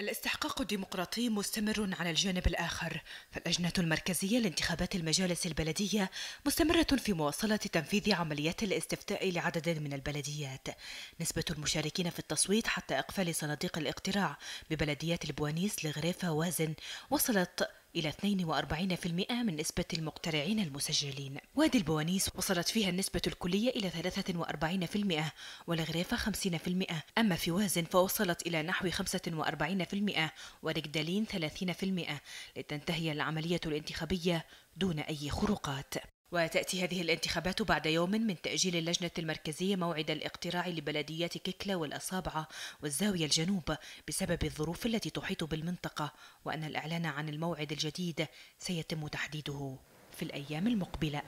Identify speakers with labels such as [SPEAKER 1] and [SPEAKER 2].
[SPEAKER 1] الاستحقاق الديمقراطي مستمر على الجانب الآخر فاللجنة المركزية لانتخابات المجالس البلدية مستمرة في مواصلة تنفيذ عمليات الاستفتاء لعدد من البلديات نسبة المشاركين في التصويت حتى إقفال صناديق الاقتراع ببلديات البوانيس لغريفة وازن وصلت إلى 42% من نسبة المقترعين المسجلين وادي البوانيس وصلت فيها النسبة الكلية إلى 43% والغرافة 50% أما في وازن فوصلت إلى نحو 45% ورجدالين 30% لتنتهي العملية الانتخابية دون أي خروقات وتأتي هذه الانتخابات بعد يوم من تأجيل اللجنة المركزية موعد الاقتراع لبلديات ككلا والأصابعة والزاوية الجنوب بسبب الظروف التي تحيط بالمنطقة وأن الإعلان عن الموعد الجديد سيتم تحديده في الأيام المقبلة